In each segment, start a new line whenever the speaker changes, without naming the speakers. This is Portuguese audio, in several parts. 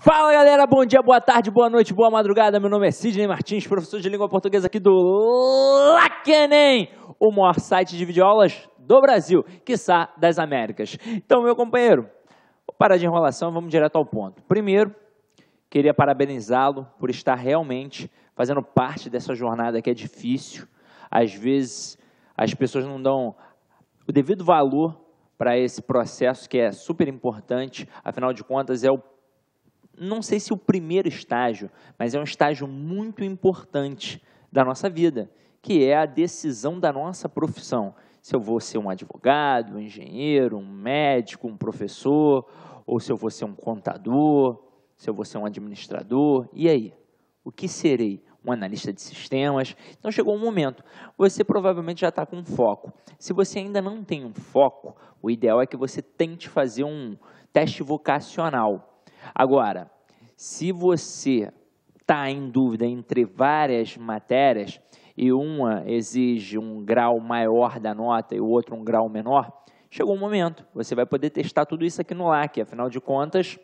Fala galera, bom dia, boa tarde, boa noite, boa madrugada. Meu nome é Sidney Martins, professor de língua portuguesa aqui do LACENEM, o maior site de videoaulas do Brasil, quiçá das Américas. Então, meu companheiro, vou parar de enrolação, vamos direto ao ponto. Primeiro, queria parabenizá-lo por estar realmente fazendo parte dessa jornada que é difícil. Às vezes, as pessoas não dão o devido valor para esse processo que é super importante, afinal de contas, é o não sei se o primeiro estágio, mas é um estágio muito importante da nossa vida, que é a decisão da nossa profissão. Se eu vou ser um advogado, um engenheiro, um médico, um professor, ou se eu vou ser um contador, se eu vou ser um administrador, e aí? O que serei? Um analista de sistemas? Então chegou um momento, você provavelmente já está com foco. Se você ainda não tem um foco, o ideal é que você tente fazer um teste vocacional Agora, se você está em dúvida entre várias matérias e uma exige um grau maior da nota e o outro um grau menor, chegou um momento, você vai poder testar tudo isso aqui no LAC, afinal de contas,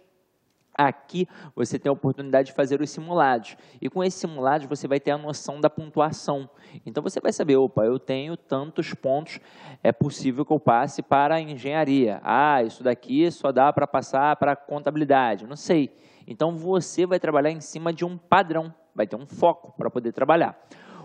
Aqui você tem a oportunidade de fazer os simulados. E com esses simulados você vai ter a noção da pontuação. Então você vai saber, opa, eu tenho tantos pontos, é possível que eu passe para a engenharia. Ah, isso daqui só dá para passar para a contabilidade, não sei. Então você vai trabalhar em cima de um padrão, vai ter um foco para poder trabalhar.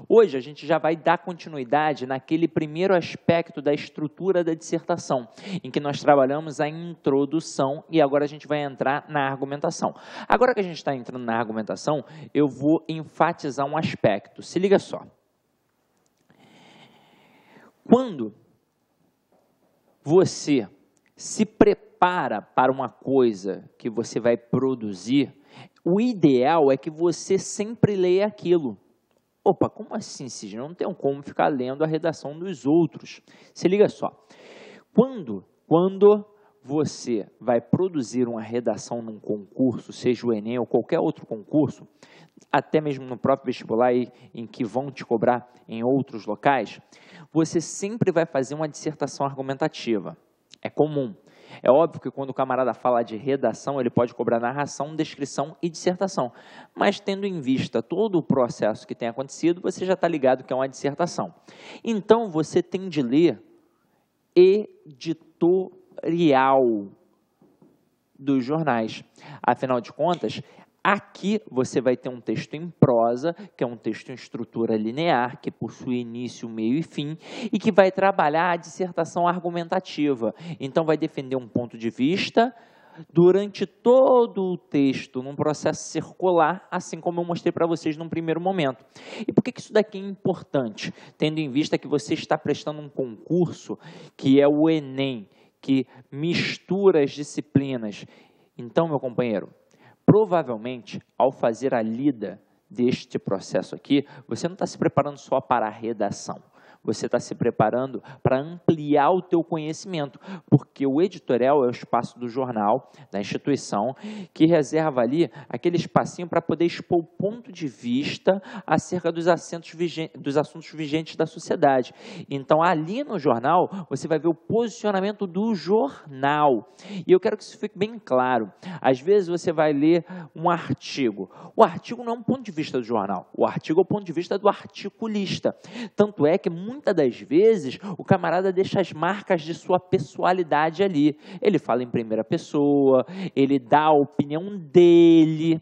Hoje a gente já vai dar continuidade naquele primeiro aspecto da estrutura da dissertação, em que nós trabalhamos a introdução e agora a gente vai entrar na argumentação. Agora que a gente está entrando na argumentação, eu vou enfatizar um aspecto. Se liga só. Quando você se prepara para uma coisa que você vai produzir, o ideal é que você sempre leia aquilo. Opa, como assim, Sidney? Não tenho como ficar lendo a redação dos outros. Se liga só. Quando, quando você vai produzir uma redação num concurso, seja o Enem ou qualquer outro concurso, até mesmo no próprio vestibular e em que vão te cobrar em outros locais, você sempre vai fazer uma dissertação argumentativa. É comum. É óbvio que quando o camarada fala de redação, ele pode cobrar narração, descrição e dissertação. Mas tendo em vista todo o processo que tem acontecido, você já está ligado que é uma dissertação. Então você tem de ler editorial dos jornais. Afinal de contas, Aqui você vai ter um texto em prosa, que é um texto em estrutura linear, que possui início, meio e fim, e que vai trabalhar a dissertação argumentativa. Então, vai defender um ponto de vista durante todo o texto, num processo circular, assim como eu mostrei para vocês num primeiro momento. E por que, que isso daqui é importante? Tendo em vista que você está prestando um concurso que é o Enem, que mistura as disciplinas. Então, meu companheiro, Provavelmente, ao fazer a lida deste processo aqui, você não está se preparando só para a redação você está se preparando para ampliar o teu conhecimento, porque o editorial é o espaço do jornal, da instituição, que reserva ali aquele espacinho para poder expor o ponto de vista acerca dos, dos assuntos vigentes da sociedade. Então, ali no jornal, você vai ver o posicionamento do jornal. E eu quero que isso fique bem claro. Às vezes você vai ler um artigo. O artigo não é um ponto de vista do jornal. O artigo é o ponto de vista do articulista. Tanto é que muito muitas das vezes o camarada deixa as marcas de sua personalidade ali. Ele fala em primeira pessoa, ele dá a opinião dele.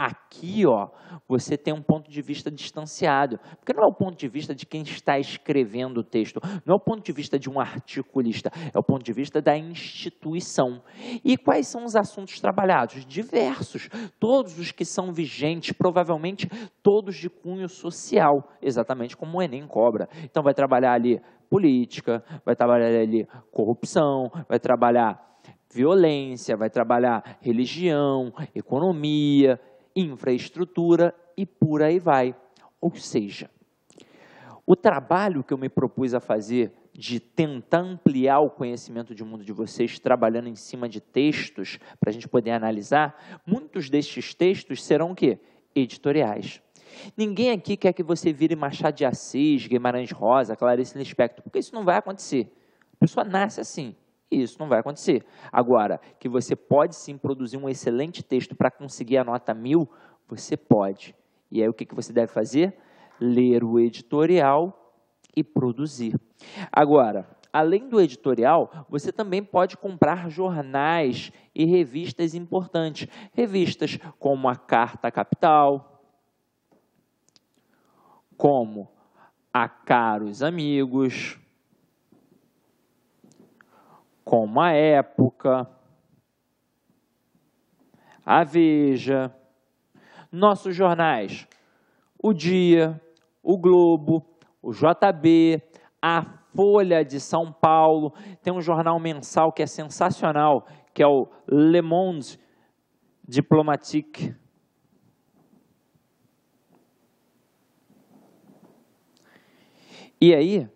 Aqui, ó, você tem um ponto de vista distanciado, porque não é o ponto de vista de quem está escrevendo o texto, não é o ponto de vista de um articulista, é o ponto de vista da instituição. E quais são os assuntos trabalhados? Diversos, todos os que são vigentes, provavelmente todos de cunho social, exatamente como o Enem cobra. Então, vai trabalhar ali política, vai trabalhar ali corrupção, vai trabalhar violência, vai trabalhar religião, economia, infraestrutura e por aí vai. Ou seja, o trabalho que eu me propus a fazer de tentar ampliar o conhecimento de mundo de vocês, trabalhando em cima de textos para a gente poder analisar, muitos destes textos serão o quê? Editoriais. Ninguém aqui quer que você vire Machado de Assis, Guimarães Rosa, Clarice Lispector, porque isso não vai acontecer. A pessoa nasce assim isso não vai acontecer. Agora, que você pode sim produzir um excelente texto para conseguir a nota mil, você pode. E aí o que, que você deve fazer? Ler o editorial e produzir. Agora, além do editorial, você também pode comprar jornais e revistas importantes. Revistas como a Carta Capital, como a Caros Amigos com uma época, a Veja, nossos jornais, o Dia, o Globo, o JB, a Folha de São Paulo, tem um jornal mensal que é sensacional, que é o Le Monde Diplomatique. E aí,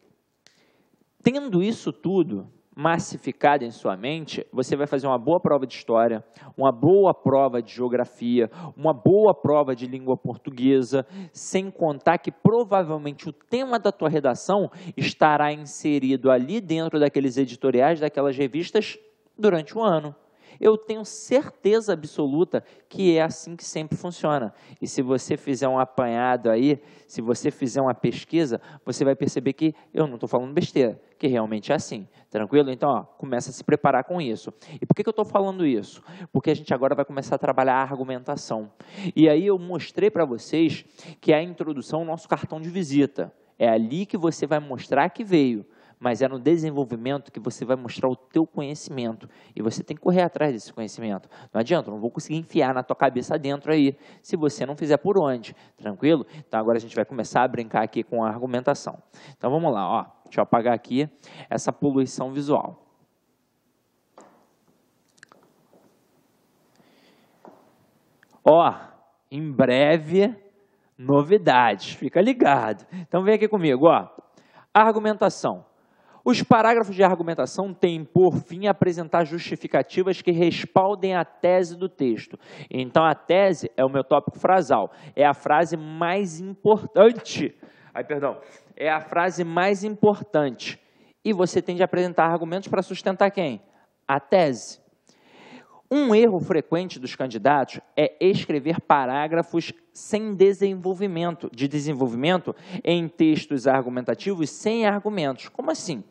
tendo isso tudo, massificada em sua mente, você vai fazer uma boa prova de história, uma boa prova de geografia, uma boa prova de língua portuguesa, sem contar que provavelmente o tema da tua redação estará inserido ali dentro daqueles editoriais, daquelas revistas durante o ano. Eu tenho certeza absoluta que é assim que sempre funciona. E se você fizer um apanhado aí, se você fizer uma pesquisa, você vai perceber que eu não estou falando besteira, que realmente é assim. Tranquilo? Então, ó, começa a se preparar com isso. E por que, que eu estou falando isso? Porque a gente agora vai começar a trabalhar a argumentação. E aí eu mostrei para vocês que é a introdução é o nosso cartão de visita. É ali que você vai mostrar que veio mas é no desenvolvimento que você vai mostrar o teu conhecimento e você tem que correr atrás desse conhecimento. Não adianta, não vou conseguir enfiar na tua cabeça dentro aí, se você não fizer por onde, tranquilo? Então agora a gente vai começar a brincar aqui com a argumentação. Então vamos lá, ó, deixa eu apagar aqui essa poluição visual. Ó, em breve novidades, fica ligado. Então vem aqui comigo, ó. Argumentação os parágrafos de argumentação têm por fim apresentar justificativas que respaldem a tese do texto. Então, a tese é o meu tópico frasal, é a frase mais importante. Ai, perdão. É a frase mais importante. E você tem de apresentar argumentos para sustentar quem? A tese. Um erro frequente dos candidatos é escrever parágrafos sem desenvolvimento, de desenvolvimento em textos argumentativos sem argumentos. Como assim?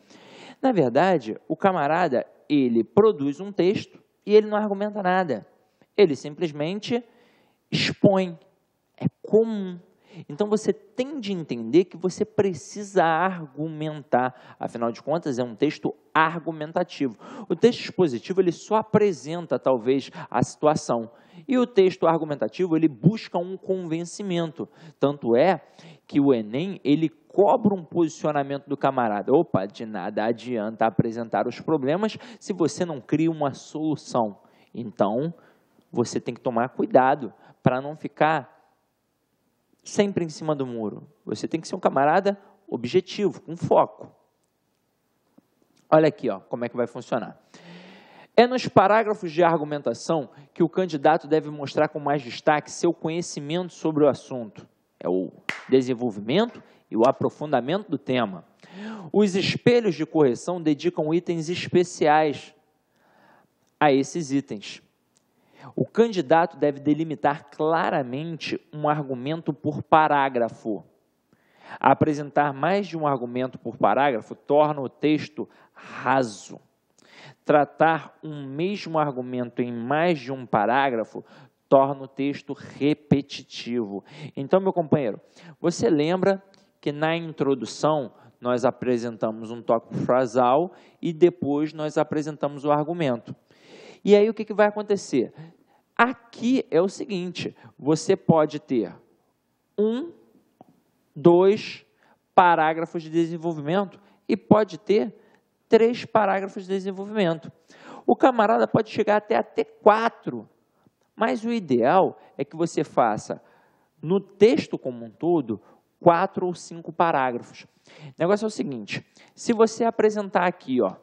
Na verdade, o camarada, ele produz um texto e ele não argumenta nada. Ele simplesmente expõe. É comum então você tem de entender que você precisa argumentar. Afinal de contas, é um texto argumentativo. O texto expositivo ele só apresenta talvez a situação. E o texto argumentativo ele busca um convencimento. Tanto é que o Enem ele cobra um posicionamento do camarada. Opa, de nada adianta apresentar os problemas se você não cria uma solução. Então, você tem que tomar cuidado para não ficar sempre em cima do muro. Você tem que ser um camarada objetivo, com foco. Olha aqui, ó, como é que vai funcionar. É nos parágrafos de argumentação que o candidato deve mostrar com mais destaque seu conhecimento sobre o assunto. É o desenvolvimento e o aprofundamento do tema. Os espelhos de correção dedicam itens especiais a esses itens. O candidato deve delimitar claramente um argumento por parágrafo. Apresentar mais de um argumento por parágrafo torna o texto raso. Tratar um mesmo argumento em mais de um parágrafo torna o texto repetitivo. Então, meu companheiro, você lembra que na introdução nós apresentamos um tópico frasal e depois nós apresentamos o argumento. E aí o que, que vai acontecer? Aqui é o seguinte: você pode ter um, dois parágrafos de desenvolvimento e pode ter três parágrafos de desenvolvimento. O camarada pode chegar até até quatro, mas o ideal é que você faça no texto como um todo quatro ou cinco parágrafos. O negócio é o seguinte: se você apresentar aqui, ó,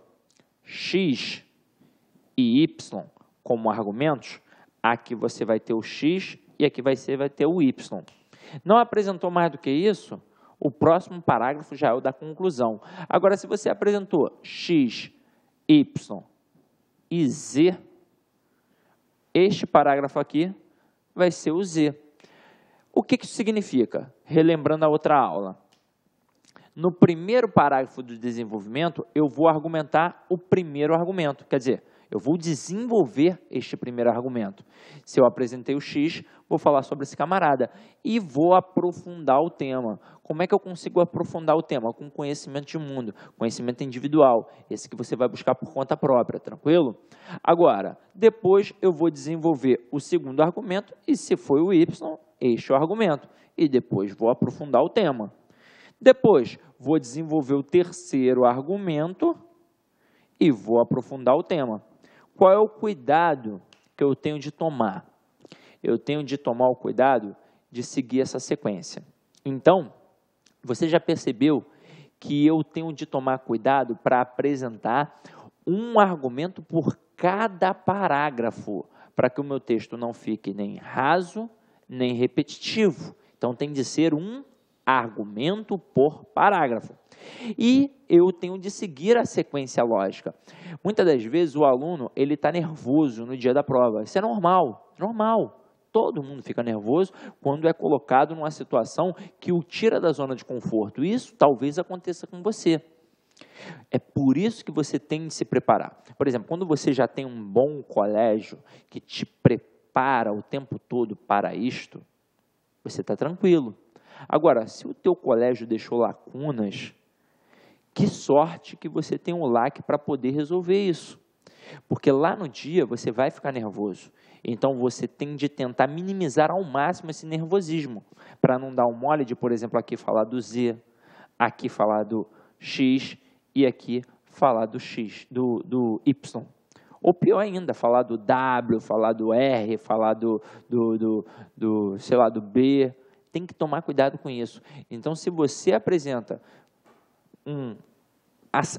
x e y como argumentos, aqui você vai ter o x e aqui vai, ser, vai ter o y. Não apresentou mais do que isso? O próximo parágrafo já é o da conclusão. Agora, se você apresentou x, y e z, este parágrafo aqui vai ser o z. O que, que isso significa? Relembrando a outra aula. No primeiro parágrafo do desenvolvimento, eu vou argumentar o primeiro argumento. Quer dizer, eu vou desenvolver este primeiro argumento. Se eu apresentei o X, vou falar sobre esse camarada e vou aprofundar o tema. Como é que eu consigo aprofundar o tema? Com conhecimento de mundo, conhecimento individual, esse que você vai buscar por conta própria, tranquilo? Agora, depois eu vou desenvolver o segundo argumento e se foi o Y, este é o argumento. E depois vou aprofundar o tema. Depois, vou desenvolver o terceiro argumento e vou aprofundar o tema. Qual é o cuidado que eu tenho de tomar? Eu tenho de tomar o cuidado de seguir essa sequência. Então, você já percebeu que eu tenho de tomar cuidado para apresentar um argumento por cada parágrafo, para que o meu texto não fique nem raso, nem repetitivo. Então tem de ser um argumento por parágrafo. E eu tenho de seguir a sequência lógica. Muitas das vezes o aluno ele está nervoso no dia da prova. Isso é normal, normal. Todo mundo fica nervoso quando é colocado numa situação que o tira da zona de conforto. Isso talvez aconteça com você. É por isso que você tem de se preparar. Por exemplo, quando você já tem um bom colégio que te prepara o tempo todo para isto, você está tranquilo Agora, se o teu colégio deixou lacunas, que sorte que você tem um LAC para poder resolver isso. Porque lá no dia você vai ficar nervoso. Então você tem de tentar minimizar ao máximo esse nervosismo, para não dar um mole de, por exemplo, aqui falar do Z, aqui falar do X e aqui falar do X, do, do Y. Ou pior ainda, falar do W, falar do R, falar do, do, do, do sei lá, do B tem que tomar cuidado com isso. Então, se você apresenta um,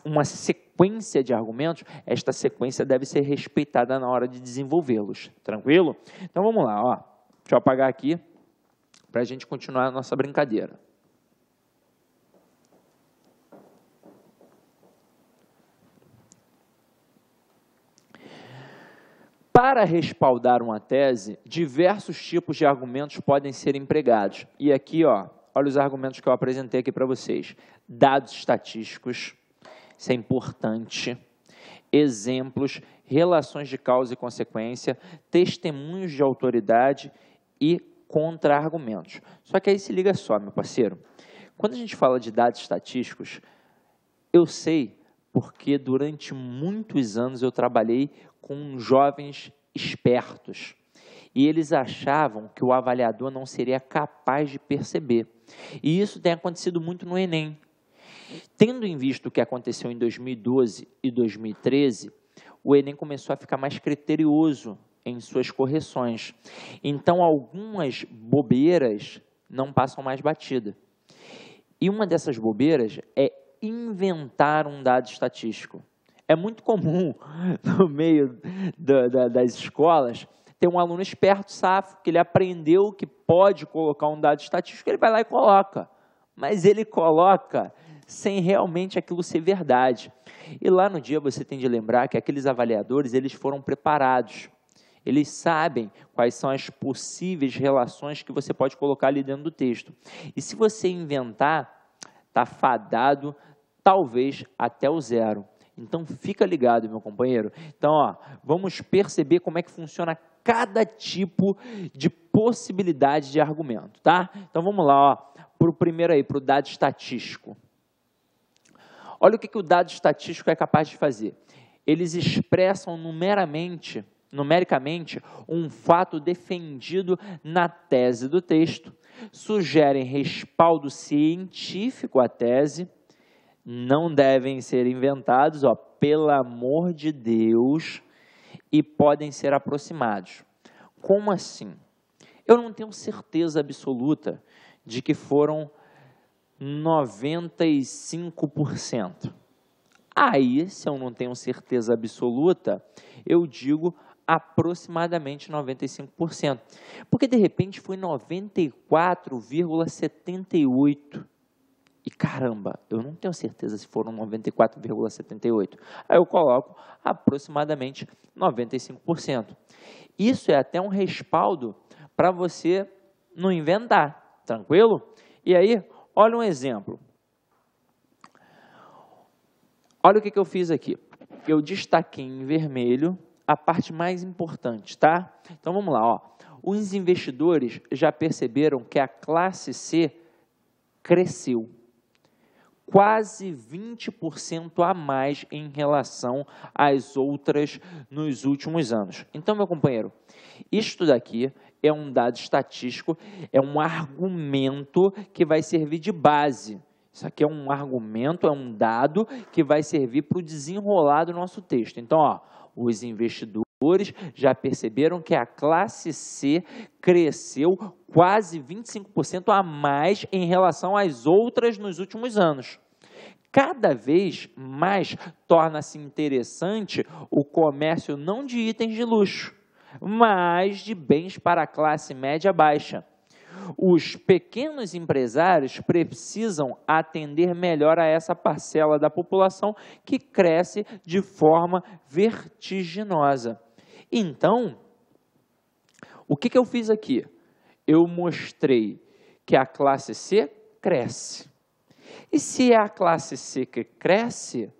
uma sequência de argumentos, esta sequência deve ser respeitada na hora de desenvolvê-los. Tranquilo? Então, vamos lá. Ó. Deixa eu apagar aqui para a gente continuar a nossa brincadeira. Para respaldar uma tese, diversos tipos de argumentos podem ser empregados. E aqui, ó, olha os argumentos que eu apresentei aqui para vocês. Dados estatísticos, isso é importante. Exemplos, relações de causa e consequência, testemunhos de autoridade e contra-argumentos. Só que aí se liga só, meu parceiro. Quando a gente fala de dados estatísticos, eu sei porque durante muitos anos eu trabalhei com jovens espertos. E eles achavam que o avaliador não seria capaz de perceber. E isso tem acontecido muito no Enem. Tendo em vista o que aconteceu em 2012 e 2013, o Enem começou a ficar mais criterioso em suas correções. Então, algumas bobeiras não passam mais batida. E uma dessas bobeiras é inventar um dado estatístico. É muito comum no meio da, das escolas ter um aluno esperto, safo, que ele aprendeu que pode colocar um dado estatístico, ele vai lá e coloca. Mas ele coloca sem realmente aquilo ser verdade. E lá no dia você tem de lembrar que aqueles avaliadores, eles foram preparados. Eles sabem quais são as possíveis relações que você pode colocar ali dentro do texto. E se você inventar, está fadado, talvez até o zero. Então fica ligado, meu companheiro. Então, ó, vamos perceber como é que funciona cada tipo de possibilidade de argumento, tá? Então vamos lá, ó, para o primeiro aí, para o dado estatístico. Olha o que, que o dado estatístico é capaz de fazer. Eles expressam numeramente, numericamente, um fato defendido na tese do texto, sugerem respaldo científico à tese não devem ser inventados, ó, pelo amor de Deus, e podem ser aproximados. Como assim? Eu não tenho certeza absoluta de que foram 95%. Aí, se eu não tenho certeza absoluta, eu digo aproximadamente 95%. Porque de repente foi 94,78%. E caramba, eu não tenho certeza se foram 94,78. Aí eu coloco aproximadamente 95%. Isso é até um respaldo para você não inventar, tranquilo? E aí, olha um exemplo. Olha o que, que eu fiz aqui. Eu destaquei em vermelho a parte mais importante, tá? Então vamos lá, ó. Os investidores já perceberam que a classe C cresceu quase 20% a mais em relação às outras nos últimos anos. Então, meu companheiro, isto daqui é um dado estatístico, é um argumento que vai servir de base. Isso aqui é um argumento, é um dado que vai servir para o desenrolar do nosso texto. Então, ó, os investidores já perceberam que a classe C cresceu quase 25% a mais em relação às outras nos últimos anos. Cada vez mais torna-se interessante o comércio não de itens de luxo, mas de bens para a classe média baixa. Os pequenos empresários precisam atender melhor a essa parcela da população que cresce de forma vertiginosa. Então, o que, que eu fiz aqui? Eu mostrei que a classe C cresce. E se é a classe C que cresce,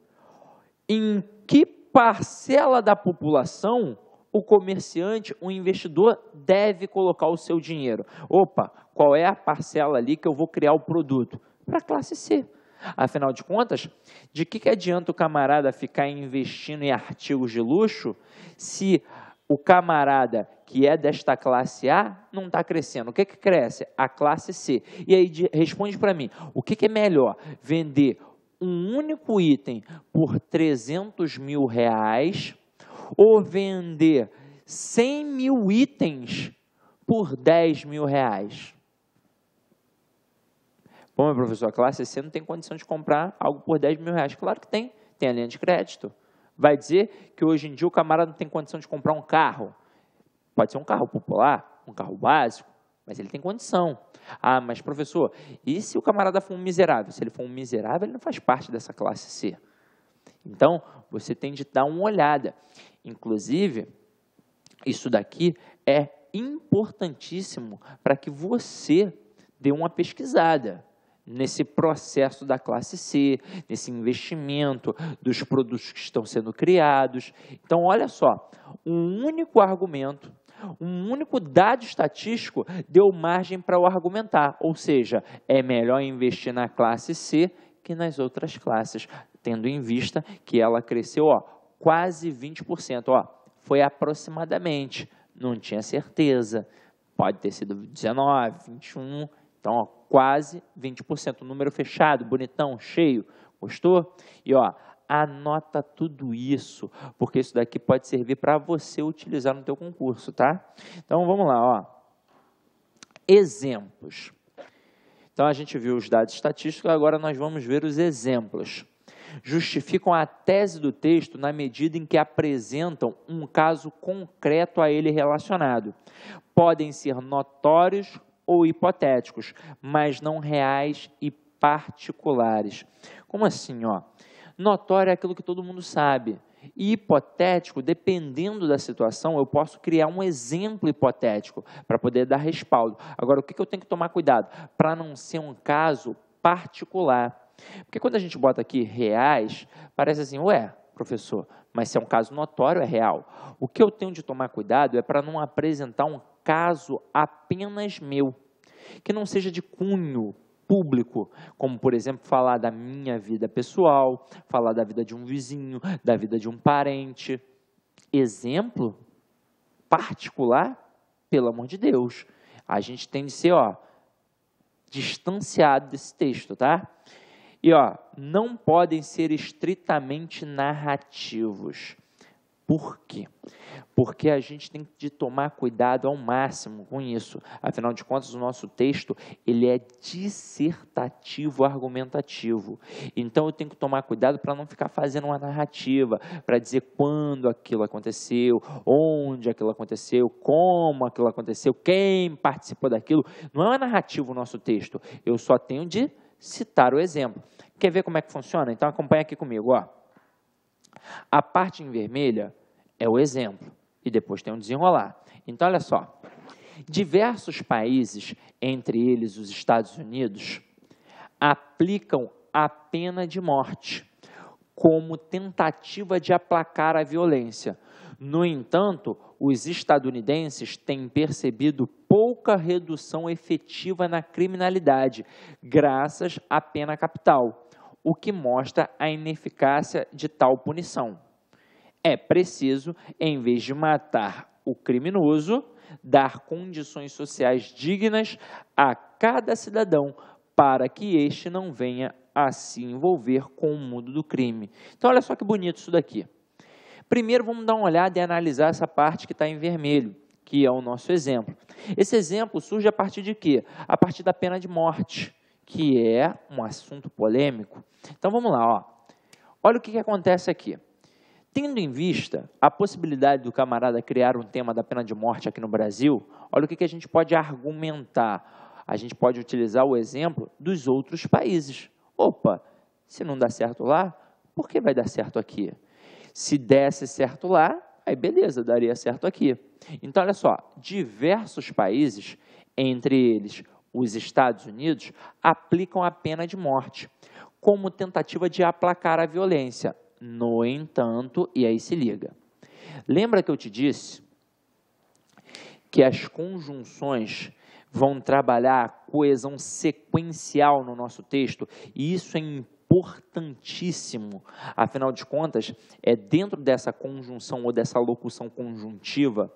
em que parcela da população o comerciante, o investidor deve colocar o seu dinheiro? Opa, qual é a parcela ali que eu vou criar o produto? Para a classe C. Afinal de contas, de que, que adianta o camarada ficar investindo em artigos de luxo se o camarada que é desta classe A não está crescendo. O que, que cresce? A classe C. E aí de, responde para mim: o que, que é melhor? Vender um único item por 300 mil reais ou vender 100 mil itens por 10 mil reais? Bom, meu professor, a classe C não tem condição de comprar algo por 10 mil reais. Claro que tem, tem a linha de crédito. Vai dizer que hoje em dia o camarada não tem condição de comprar um carro. Pode ser um carro popular, um carro básico, mas ele tem condição. Ah, mas professor, e se o camarada for um miserável? Se ele for um miserável, ele não faz parte dessa classe C. Então, você tem de dar uma olhada. Inclusive, isso daqui é importantíssimo para que você dê uma pesquisada nesse processo da classe C, nesse investimento dos produtos que estão sendo criados. Então, olha só, um único argumento, um único dado estatístico deu margem para o argumentar, ou seja, é melhor investir na classe C que nas outras classes, tendo em vista que ela cresceu, ó, quase 20%, ó, foi aproximadamente, não tinha certeza. Pode ter sido 19, 21, então ó, quase 20%. Número fechado, bonitão, cheio. Gostou? E ó, anota tudo isso, porque isso daqui pode servir para você utilizar no teu concurso, tá? Então vamos lá, ó. Exemplos. Então a gente viu os dados estatísticos, agora nós vamos ver os exemplos. Justificam a tese do texto na medida em que apresentam um caso concreto a ele relacionado. Podem ser notórios ou hipotéticos, mas não reais e particulares. Como assim, ó? Notório é aquilo que todo mundo sabe. E hipotético, dependendo da situação, eu posso criar um exemplo hipotético para poder dar respaldo. Agora, o que eu tenho que tomar cuidado? Para não ser um caso particular. Porque quando a gente bota aqui reais, parece assim, ué, professor, mas se é um caso notório, é real. O que eu tenho de tomar cuidado é para não apresentar um caso apenas meu, que não seja de cunho público, como por exemplo falar da minha vida pessoal, falar da vida de um vizinho, da vida de um parente. Exemplo particular, pelo amor de Deus. A gente tem de ser, ó, distanciado desse texto, tá? E ó, não podem ser estritamente narrativos. Por quê? Porque a gente tem de tomar cuidado ao máximo com isso. Afinal de contas, o nosso texto ele é dissertativo argumentativo. Então eu tenho que tomar cuidado para não ficar fazendo uma narrativa, para dizer quando aquilo aconteceu, onde aquilo aconteceu, como aquilo aconteceu, quem participou daquilo. Não é uma narrativa o nosso texto. Eu só tenho de citar o exemplo. Quer ver como é que funciona? Então acompanha aqui comigo, ó. A parte em vermelha é o exemplo. E depois tem um desenrolar. Então, olha só. Diversos países, entre eles os Estados Unidos, aplicam a pena de morte como tentativa de aplacar a violência. No entanto, os estadunidenses têm percebido pouca redução efetiva na criminalidade, graças à pena capital, o que mostra a ineficácia de tal punição. É preciso, em vez de matar o criminoso, dar condições sociais dignas a cada cidadão para que este não venha a se envolver com o mundo do crime. Então, olha só que bonito isso daqui. Primeiro, vamos dar uma olhada e analisar essa parte que está em vermelho, que é o nosso exemplo. Esse exemplo surge a partir de quê? A partir da pena de morte, que é um assunto polêmico. Então, vamos lá. Ó. Olha o que, que acontece aqui. Tendo em vista a possibilidade do camarada criar um tema da pena de morte aqui no Brasil, olha o que, que a gente pode argumentar. A gente pode utilizar o exemplo dos outros países. Opa, se não dá certo lá, por que vai dar certo aqui? Se desse certo lá, aí beleza, daria certo aqui. Então, olha só, diversos países, entre eles os Estados Unidos, aplicam a pena de morte como tentativa de aplacar a violência. No entanto, e aí se liga. Lembra que eu te disse que as conjunções vão trabalhar coesão sequencial no nosso texto, e isso é importantíssimo. Afinal de contas, é dentro dessa conjunção ou dessa locução conjuntiva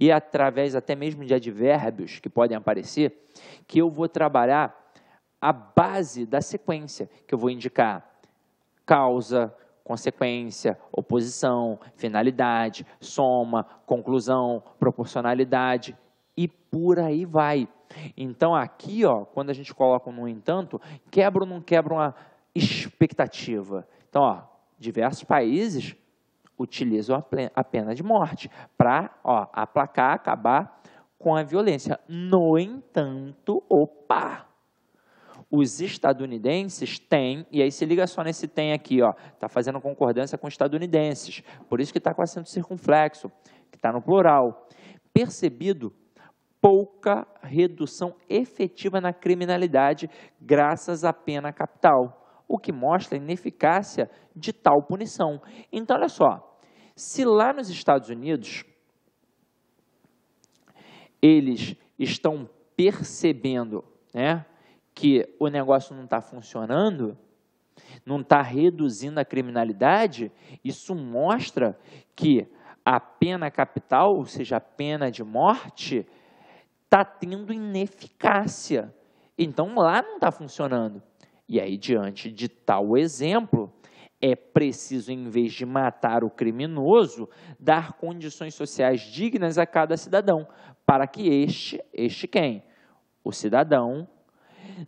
e através até mesmo de advérbios que podem aparecer que eu vou trabalhar a base da sequência, que eu vou indicar causa, consequência, oposição, finalidade, soma, conclusão, proporcionalidade e por aí vai. Então aqui, ó, quando a gente coloca um no entanto, quebra ou não quebra uma expectativa. Então, ó, diversos países utilizam a pena de morte para aplacar, acabar com a violência. No entanto, opa! Os estadunidenses têm, e aí se liga só nesse tem aqui, ó, está fazendo concordância com estadunidenses, por isso que está com acento circunflexo, que está no plural. Percebido pouca redução efetiva na criminalidade graças à pena capital, o que mostra a ineficácia de tal punição. Então, olha só, se lá nos Estados Unidos eles estão percebendo né, que o negócio não está funcionando, não está reduzindo a criminalidade, isso mostra que a pena capital, ou seja, a pena de morte, está tendo ineficácia. Então lá não está funcionando. E aí, diante de tal exemplo, é preciso, em vez de matar o criminoso, dar condições sociais dignas a cada cidadão, para que este, este quem? O cidadão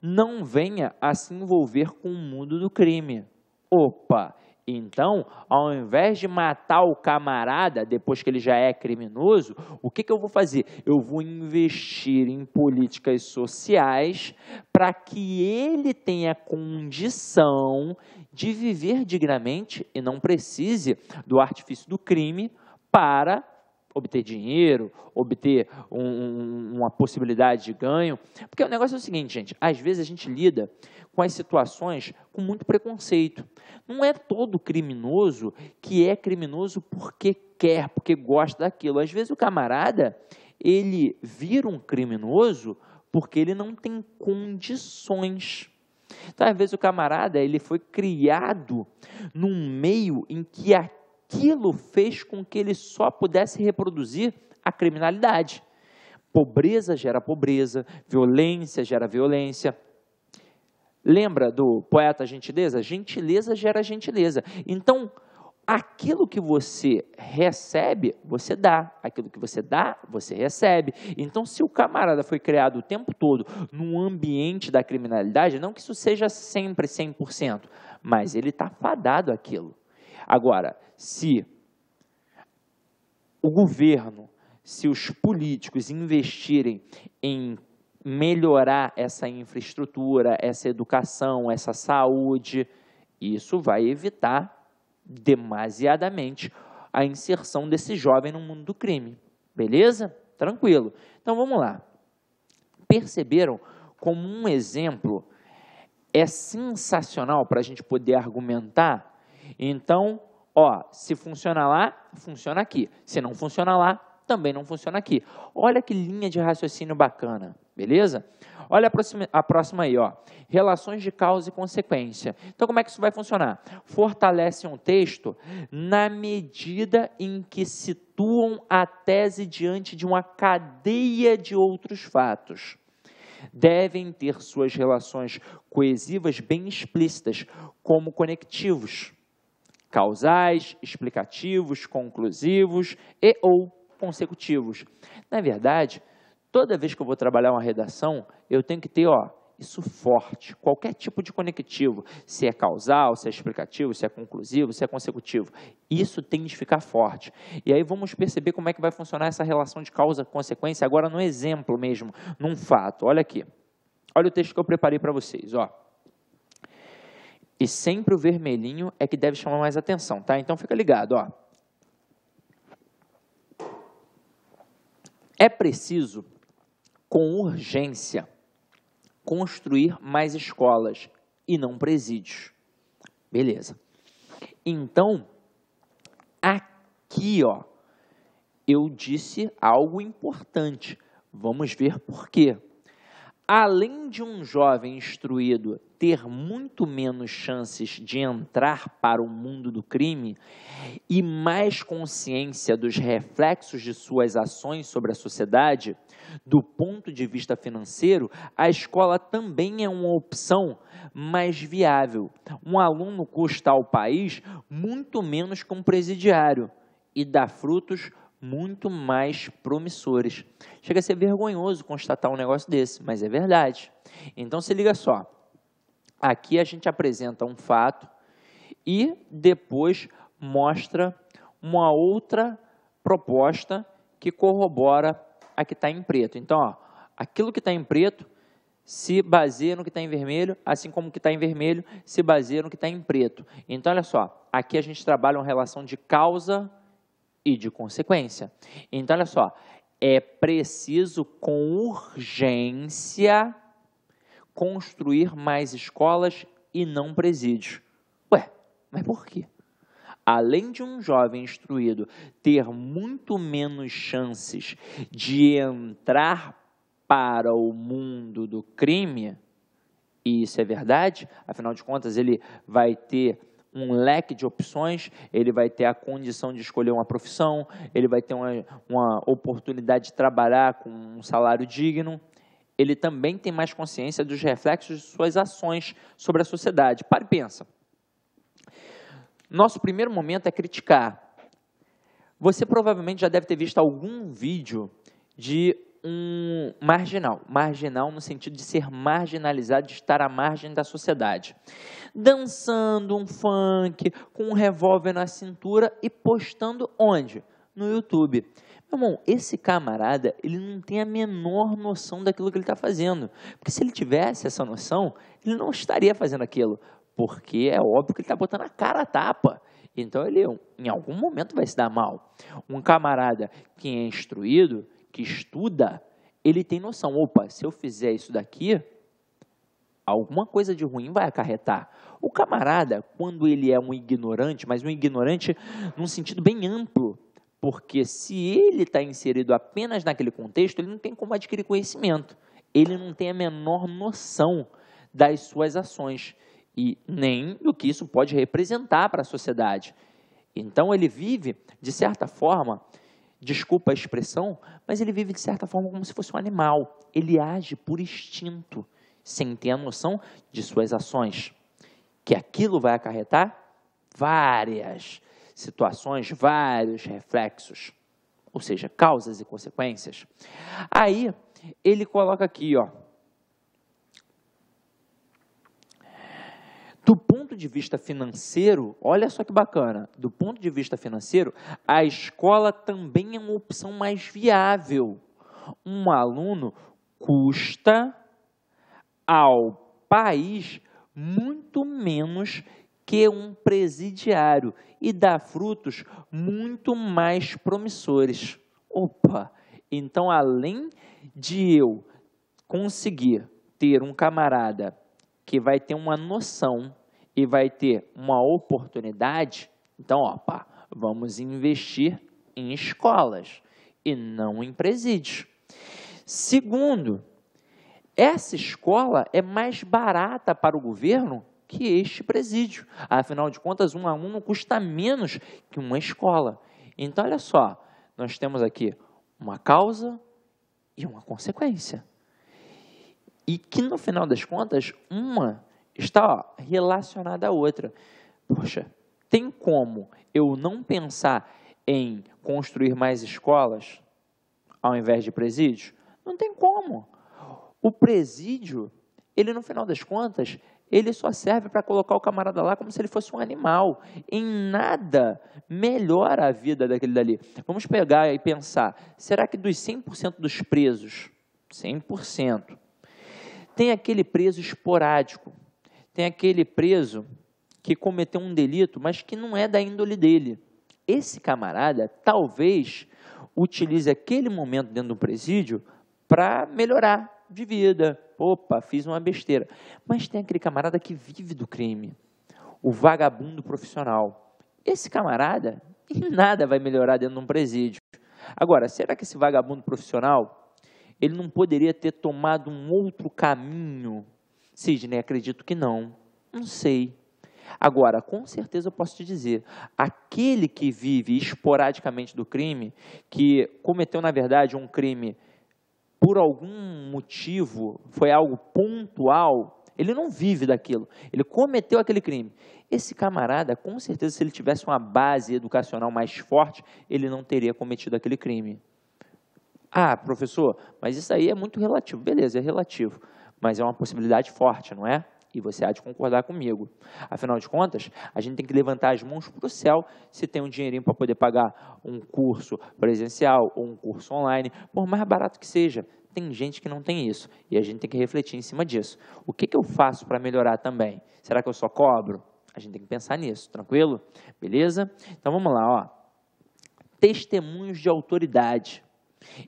não venha a se envolver com o mundo do crime. Opa! Então, ao invés de matar o camarada depois que ele já é criminoso, o que, que eu vou fazer? Eu vou investir em políticas sociais para que ele tenha condição de viver dignamente e não precise do artifício do crime para obter dinheiro, obter um, uma possibilidade de ganho. Porque o negócio é o seguinte, gente: às vezes a gente lida com as situações com muito preconceito. Não é todo criminoso que é criminoso porque quer, porque gosta daquilo. Às vezes o camarada ele vira um criminoso porque ele não tem condições. Então, às vezes o camarada ele foi criado num meio em que a aquilo fez com que ele só pudesse reproduzir a criminalidade. Pobreza gera pobreza, violência gera violência. Lembra do poeta gentileza? Gentileza gera gentileza. Então, aquilo que você recebe, você dá. Aquilo que você dá, você recebe. Então, se o camarada foi criado o tempo todo num ambiente da criminalidade, não que isso seja sempre 100%, mas ele está fadado aquilo. Agora, se o governo, se os políticos investirem em melhorar essa infraestrutura, essa educação, essa saúde, isso vai evitar demasiadamente a inserção desse jovem no mundo do crime. Beleza? Tranquilo. Então vamos lá. Perceberam como um exemplo é sensacional para a gente poder argumentar então, ó, se funciona lá, funciona aqui. Se não funciona lá, também não funciona aqui. Olha que linha de raciocínio bacana, beleza? Olha a próxima, a próxima aí, ó. Relações de causa e consequência. Então, como é que isso vai funcionar? Fortalece um texto na medida em que situam a tese diante de uma cadeia de outros fatos. Devem ter suas relações coesivas bem explícitas, como conectivos causais, explicativos, conclusivos e ou consecutivos. Na verdade, toda vez que eu vou trabalhar uma redação, eu tenho que ter, ó, isso forte, qualquer tipo de conectivo, se é causal, se é explicativo, se é conclusivo, se é consecutivo. Isso tem de ficar forte. E aí vamos perceber como é que vai funcionar essa relação de causa-consequência agora no exemplo mesmo, num fato. Olha aqui. Olha o texto que eu preparei para vocês, ó. E sempre o vermelhinho é que deve chamar mais atenção, tá? Então fica ligado, ó. É preciso, com urgência, construir mais escolas e não presídios. Beleza. Então, aqui, ó, eu disse algo importante. Vamos ver por quê além de um jovem instruído ter muito menos chances de entrar para o mundo do crime e mais consciência dos reflexos de suas ações sobre a sociedade, do ponto de vista financeiro, a escola também é uma opção mais viável. Um aluno custa ao país muito menos que um presidiário e dá frutos muito mais promissores. Chega a ser vergonhoso constatar um negócio desse, mas é verdade. Então se liga só. Aqui a gente apresenta um fato e depois mostra uma outra proposta que corrobora a que está em preto. Então, ó, aquilo que está em preto se baseia no que está em vermelho, assim como o que está em vermelho se baseia no que está em preto. Então, olha só, aqui a gente trabalha uma relação de causa e de consequência. Então, olha só, é preciso com urgência construir mais escolas e não presídios. Ué, mas por quê? Além de um jovem instruído ter muito menos chances de entrar para o mundo do crime, e isso é verdade, afinal de contas ele vai ter um leque de opções, ele vai ter a condição de escolher uma profissão, ele vai ter uma, uma oportunidade de trabalhar com um salário digno. Ele também tem mais consciência dos reflexos de suas ações sobre a sociedade. Para e pensa. Nosso primeiro momento é criticar. Você provavelmente já deve ter visto algum vídeo de um marginal, marginal no sentido de ser marginalizado, de estar à margem da sociedade, dançando um funk com um revólver na cintura e postando onde? No YouTube. Meu irmão, esse camarada, ele não tem a menor noção daquilo que ele está fazendo. Porque se ele tivesse essa noção, ele não estaria fazendo aquilo. Porque é óbvio que ele está botando a cara a tapa. Então ele, em algum momento, vai se dar mal. Um camarada que é instruído, que estuda, ele tem noção, opa, se eu fizer isso daqui, alguma coisa de ruim vai acarretar. O camarada, quando ele é um ignorante, mas um ignorante num sentido bem amplo, porque se ele está inserido apenas naquele contexto, ele não tem como adquirir conhecimento. Ele não tem a menor noção das suas ações e nem do que isso pode representar para a sociedade. Então ele vive, de certa forma, desculpa a expressão, mas ele vive de certa forma como se fosse um animal. Ele age por instinto, sem ter a noção de suas ações. Que aquilo vai acarretar várias situações, vários reflexos, ou seja, causas e consequências. Aí ele coloca aqui, ó, de vista financeiro, olha só que bacana, do ponto de vista financeiro, a escola também é uma opção mais viável. Um aluno custa ao país muito menos que um presidiário e dá frutos muito mais promissores. Opa! Então, além de eu conseguir ter um camarada que vai ter uma noção e vai ter uma oportunidade, então, opa, vamos investir em escolas e não em presídios. Segundo, essa escola é mais barata para o governo que este presídio. Afinal de contas, um aluno custa menos que uma escola. Então, olha só, nós temos aqui uma causa e uma consequência. E que no final das contas, uma está ó, relacionada à outra. Poxa, tem como eu não pensar em construir mais escolas ao invés de presídios? Não tem como. O presídio, ele no final das contas, ele só serve para colocar o camarada lá como se ele fosse um animal. Em nada melhora a vida daquele dali. Vamos pegar e pensar, será que dos 100% dos presos, 100%, tem aquele preso esporádico, tem aquele preso que cometeu um delito, mas que não é da índole dele. Esse camarada talvez utilize aquele momento dentro do presídio para melhorar de vida. Opa, fiz uma besteira. Mas tem aquele camarada que vive do crime, o vagabundo profissional. Esse camarada nada vai melhorar dentro de um presídio. Agora, será que esse vagabundo profissional ele não poderia ter tomado um outro caminho Sidney, acredito que não. Não sei. Agora, com certeza eu posso te dizer, aquele que vive esporadicamente do crime, que cometeu, na verdade, um crime por algum motivo, foi algo pontual, ele não vive daquilo. Ele cometeu aquele crime. Esse camarada, com certeza, se ele tivesse uma base educacional mais forte, ele não teria cometido aquele crime. Ah, professor, mas isso aí é muito relativo. Beleza, é relativo mas é uma possibilidade forte, não é? E você há de concordar comigo. Afinal de contas, a gente tem que levantar as mãos para o céu se tem um dinheirinho para poder pagar um curso presencial ou um curso online, por mais barato que seja. Tem gente que não tem isso e a gente tem que refletir em cima disso. O que, que eu faço para melhorar também? Será que eu só cobro? A gente tem que pensar nisso, tranquilo? Beleza? Então vamos lá, ó. Testemunhos de autoridade.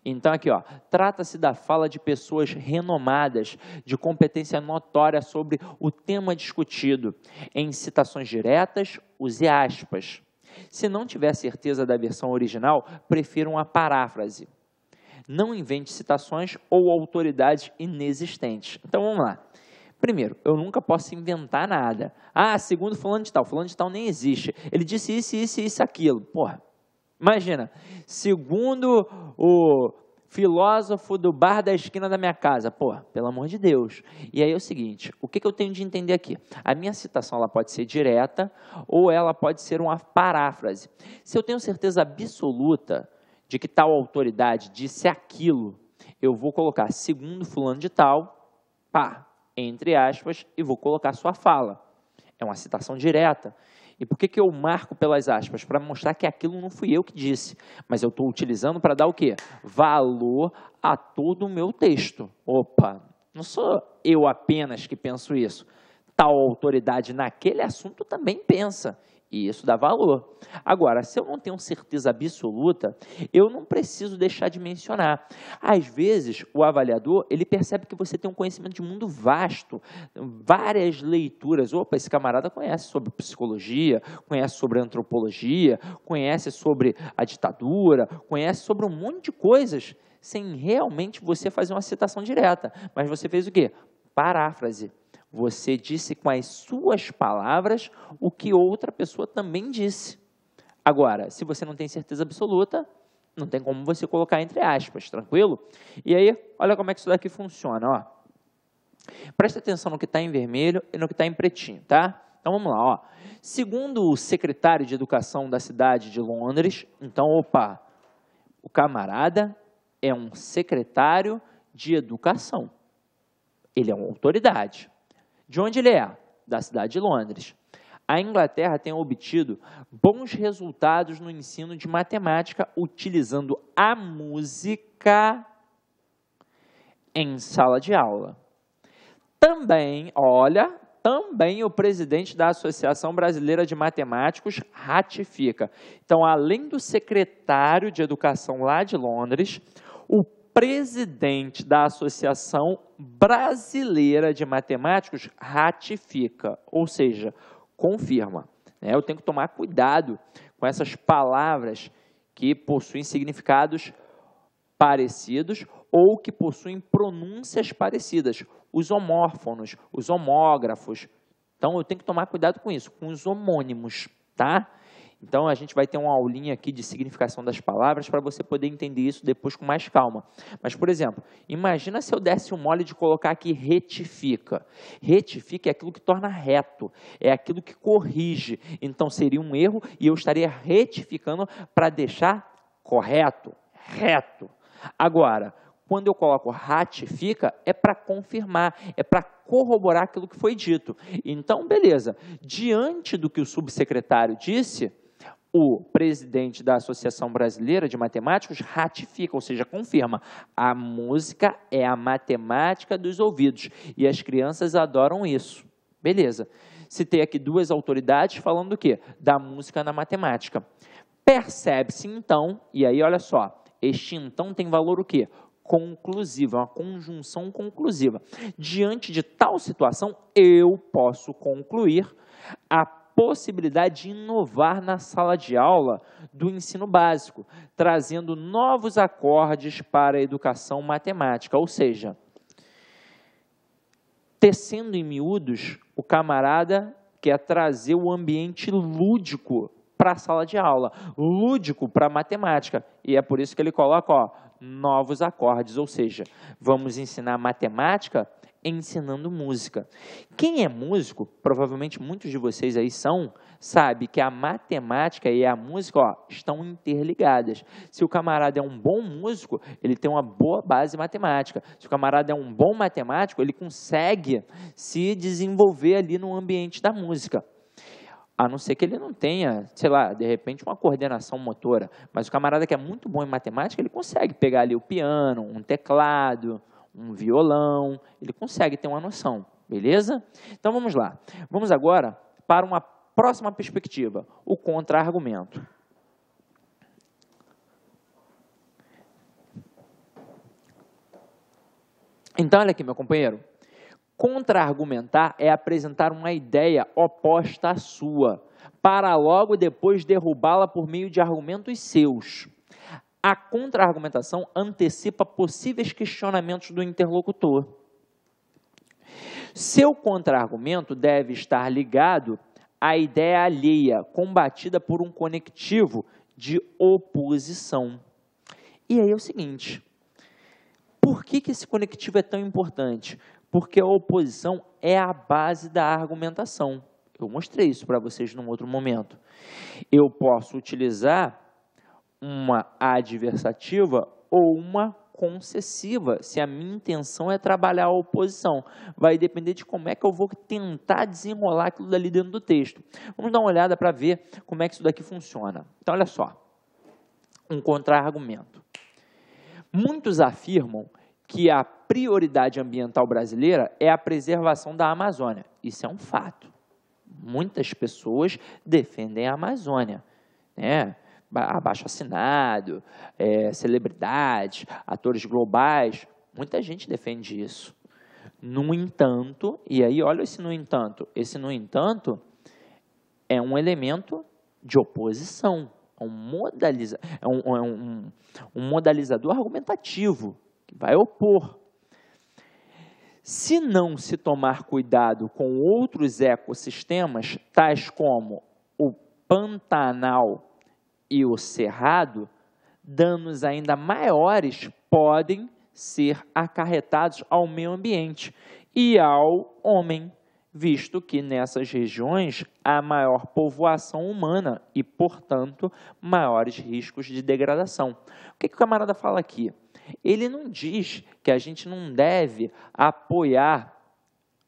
Então, aqui, ó, trata-se da fala de pessoas renomadas, de competência notória sobre o tema discutido. Em citações diretas, use aspas. Se não tiver certeza da versão original, prefira uma paráfrase. Não invente citações ou autoridades inexistentes. Então, vamos lá. Primeiro, eu nunca posso inventar nada. Ah, segundo fulano de tal, fulano de tal nem existe. Ele disse isso, isso, isso, aquilo. Porra, Imagina, segundo o filósofo do bar da esquina da minha casa. Pô, pelo amor de Deus. E aí é o seguinte, o que, que eu tenho de entender aqui? A minha citação ela pode ser direta ou ela pode ser uma paráfrase. Se eu tenho certeza absoluta de que tal autoridade disse aquilo, eu vou colocar segundo fulano de tal, pá, entre aspas, e vou colocar sua fala. É uma citação direta. E por que, que eu marco pelas aspas? Para mostrar que aquilo não fui eu que disse, mas eu estou utilizando para dar o quê? Valor a todo o meu texto. Opa, não sou eu apenas que penso isso. Tal autoridade naquele assunto também pensa. E isso dá valor. Agora, se eu não tenho certeza absoluta, eu não preciso deixar de mencionar. Às vezes, o avaliador, ele percebe que você tem um conhecimento de mundo vasto, várias leituras. Opa, esse camarada conhece sobre psicologia, conhece sobre antropologia, conhece sobre a ditadura, conhece sobre um monte de coisas, sem realmente você fazer uma citação direta. Mas você fez o quê? Paráfrase. Você disse com as suas palavras o que outra pessoa também disse. Agora, se você não tem certeza absoluta, não tem como você colocar entre aspas, tranquilo? E aí, olha como é que isso daqui funciona, ó. Presta atenção no que está em vermelho e no que está em pretinho, tá? Então vamos lá, ó. Segundo o secretário de educação da cidade de Londres, então, opa, o camarada é um secretário de educação. Ele é uma autoridade. De onde ele é? Da cidade de Londres. A Inglaterra tem obtido bons resultados no ensino de matemática utilizando a música em sala de aula. Também, olha, também o presidente da Associação Brasileira de Matemáticos ratifica. Então, além do secretário de Educação lá de Londres, o presidente da Associação Brasileira de Matemáticos ratifica, ou seja, confirma. Né? Eu tenho que tomar cuidado com essas palavras que possuem significados parecidos ou que possuem pronúncias parecidas, os homófonos, os homógrafos. Então eu tenho que tomar cuidado com isso, com os homônimos, tá? Então, a gente vai ter uma aulinha aqui de significação das palavras para você poder entender isso depois com mais calma. Mas, por exemplo, imagina se eu desse um mole de colocar aqui retifica. Retifica é aquilo que torna reto, é aquilo que corrige. Então, seria um erro e eu estaria retificando para deixar correto, reto. Agora, quando eu coloco ratifica, é para confirmar, é para corroborar aquilo que foi dito. Então, beleza. Diante do que o subsecretário disse, o presidente da Associação Brasileira de Matemáticos ratifica, ou seja, confirma, a música é a matemática dos ouvidos e as crianças adoram isso. Beleza. Citei aqui duas autoridades falando do quê? Da música na matemática. Percebe-se então, e aí olha só, este então tem valor o quê? conclusiva, é uma conjunção conclusiva. Diante de tal situação, eu posso concluir a possibilidade de inovar na sala de aula do ensino básico, trazendo novos acordes para a educação matemática, ou seja, tecendo em miúdos o camarada quer trazer o ambiente lúdico para a sala de aula, lúdico para a matemática. E é por isso que ele coloca ó, novos acordes, ou seja, vamos ensinar matemática ensinando música. Quem é músico, provavelmente muitos de vocês aí são, sabe que a matemática e a música ó, estão interligadas. Se o camarada é um bom músico, ele tem uma boa base matemática. Se o camarada é um bom matemático, ele consegue se desenvolver ali no ambiente da música. A não ser que ele não tenha, sei lá, de repente uma coordenação motora. Mas o camarada que é muito bom em matemática, ele consegue pegar ali o piano, um teclado, um violão, ele consegue ter uma noção, beleza? Então vamos lá. Vamos agora para uma próxima perspectiva, o contra-argumento. Então, olha aqui, meu companheiro. Contra-argumentar é apresentar uma ideia oposta à sua, para logo depois derrubá-la por meio de argumentos seus. A contra-argumentação antecipa possíveis questionamentos do interlocutor. Seu contra-argumento deve estar ligado à ideia alheia, combatida por um conectivo de oposição. E aí é o seguinte: por que, que esse conectivo é tão importante? Porque a oposição é a base da argumentação. Eu mostrei isso para vocês num outro momento. Eu posso utilizar uma adversativa ou uma concessiva, se a minha intenção é trabalhar a oposição. Vai depender de como é que eu vou tentar desenrolar aquilo dali dentro do texto. Vamos dar uma olhada para ver como é que isso daqui funciona. Então, olha só. Um contra-argumento. Muitos afirmam que a prioridade ambiental brasileira é a preservação da Amazônia. Isso é um fato. Muitas pessoas defendem a Amazônia. Né? abaixo assinado, é, celebridades, atores globais. Muita gente defende isso. No entanto, e aí olha esse no entanto, esse no entanto é um elemento de oposição, é um, modaliza, é um, é um, um modalizador argumentativo que vai opor. Se não se tomar cuidado com outros ecossistemas, tais como o Pantanal e o cerrado, danos ainda maiores podem ser acarretados ao meio ambiente e ao homem, visto que nessas regiões há maior povoação humana e, portanto, maiores riscos de degradação. O que, que o camarada fala aqui? Ele não diz que a gente não deve apoiar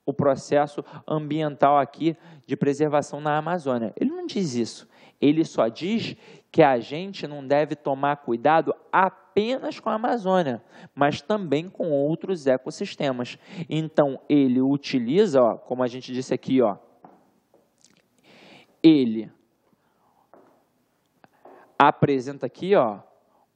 o processo ambiental aqui de preservação na Amazônia. Ele não diz isso. Ele só diz que a gente não deve tomar cuidado apenas com a Amazônia, mas também com outros ecossistemas. Então ele utiliza, ó, como a gente disse aqui, ó, ele apresenta aqui, ó,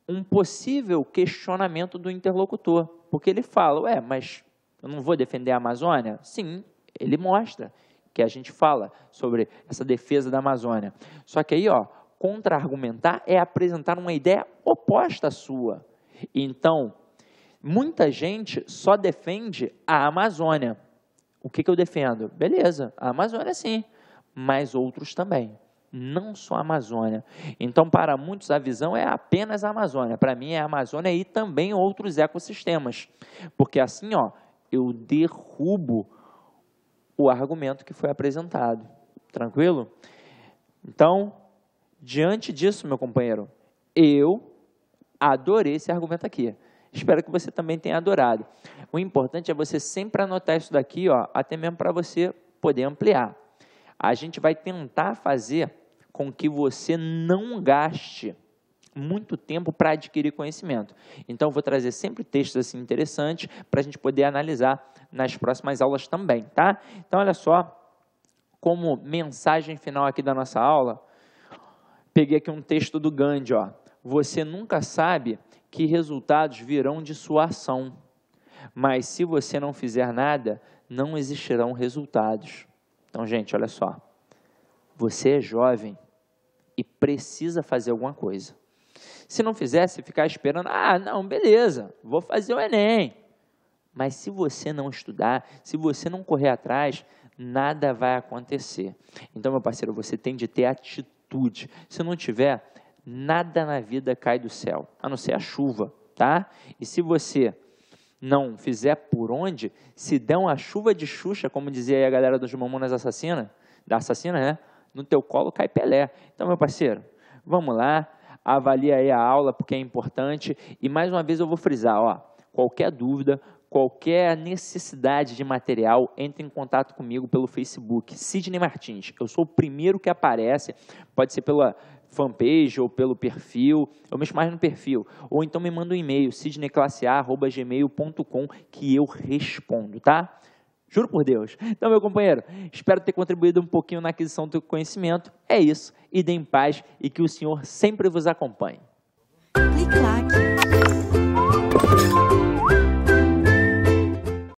um possível questionamento do interlocutor, porque ele fala, ué, mas eu não vou defender a Amazônia? Sim, ele mostra que a gente fala sobre essa defesa da Amazônia. Só que aí, ó, Contra-argumentar é apresentar uma ideia oposta à sua. Então, muita gente só defende a Amazônia. O que, que eu defendo? Beleza, a Amazônia sim, mas outros também não só a Amazônia. Então, para muitos, a visão é apenas a Amazônia. Para mim, é a Amazônia e também outros ecossistemas. Porque assim, ó, eu derrubo o argumento que foi apresentado. Tranquilo? Então, Diante disso, meu companheiro, eu adorei esse argumento aqui. Espero que você também tenha adorado. O importante é você sempre anotar isso daqui, ó, até mesmo para você poder ampliar. A gente vai tentar fazer com que você não gaste muito tempo para adquirir conhecimento. Então, vou trazer sempre textos assim interessantes para a gente poder analisar nas próximas aulas também, tá? Então, olha só, como mensagem final aqui da nossa aula, Peguei aqui um texto do Gandhi, ó. Você nunca sabe que resultados virão de sua ação, mas se você não fizer nada, não existirão resultados. Então, gente, olha só. Você é jovem e precisa fazer alguma coisa. Se não fizesse, ficar esperando, ah, não, beleza, vou fazer o Enem. Mas se você não estudar, se você não correr atrás, nada vai acontecer. Então, meu parceiro, você tem de ter atitude atitude. Se não tiver, nada na vida cai do céu, a não ser a chuva, tá? E se você não fizer por onde, se der uma chuva de Xuxa, como dizia a galera dos Mamonas Assassina, da assassina, né? No teu colo cai Pelé. Então, meu parceiro, vamos lá, avalia aí a aula porque é importante. E mais uma vez eu vou frisar, ó, qualquer dúvida, Qualquer necessidade de material, entre em contato comigo pelo Facebook, Sidney Martins. Eu sou o primeiro que aparece, pode ser pela fanpage ou pelo perfil, eu mexo mais no perfil, ou então me manda um e-mail, sidneyclasseA.gmail.com, que eu respondo, tá? Juro por Deus. Então, meu companheiro, espero ter contribuído um pouquinho na aquisição do teu conhecimento. É isso. Idem em paz e que o Senhor sempre vos acompanhe. Clique,